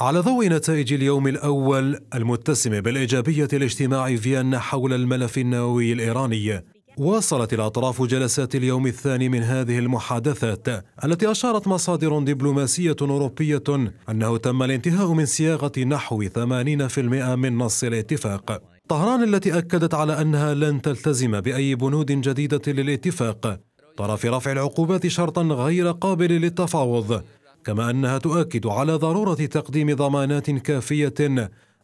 على ضوء نتائج اليوم الأول المتسم بالإيجابية لاجتماع فيينا حول الملف النووي الإيراني واصلت الأطراف جلسات اليوم الثاني من هذه المحادثات التي أشارت مصادر دبلوماسية أوروبية أنه تم الانتهاء من صياغة نحو 80% من نص الاتفاق طهران التي أكدت على أنها لن تلتزم بأي بنود جديدة للاتفاق ترى في رفع العقوبات شرطا غير قابل للتفاوض كما أنها تؤكد على ضرورة تقديم ضمانات كافية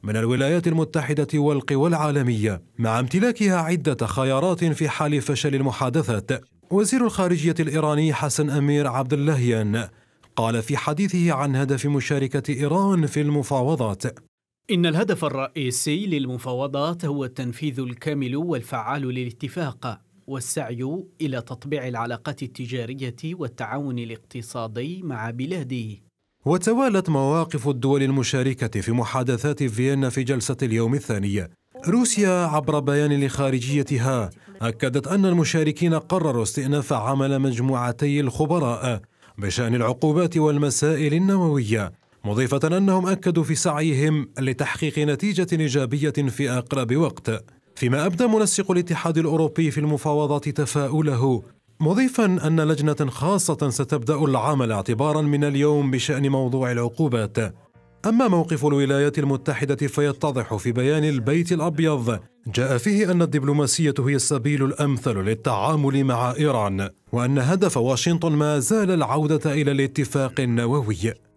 من الولايات المتحدة والقوى العالمية مع امتلاكها عدة خيارات في حال فشل المحادثات وزير الخارجية الإيراني حسن أمير عبد اللهيان قال في حديثه عن هدف مشاركة إيران في المفاوضات إن الهدف الرئيسي للمفاوضات هو التنفيذ الكامل والفعال للاتفاق والسعي إلى تطبيع العلاقات التجارية والتعاون الاقتصادي مع بلاده وتوالت مواقف الدول المشاركة في محادثات فيينا في جلسة اليوم الثانية روسيا عبر بيان لخارجيتها أكدت أن المشاركين قرروا استئناف عمل مجموعتي الخبراء بشأن العقوبات والمسائل النووية مضيفة أنهم أكدوا في سعيهم لتحقيق نتيجة إيجابية في أقرب وقت فيما أبدى منسق الاتحاد الأوروبي في المفاوضات تفاؤله مضيفا أن لجنة خاصة ستبدأ العمل اعتبارا من اليوم بشأن موضوع العقوبات أما موقف الولايات المتحدة فيتضح في بيان البيت الأبيض جاء فيه أن الدبلوماسية هي السبيل الأمثل للتعامل مع إيران وأن هدف واشنطن ما زال العودة إلى الاتفاق النووي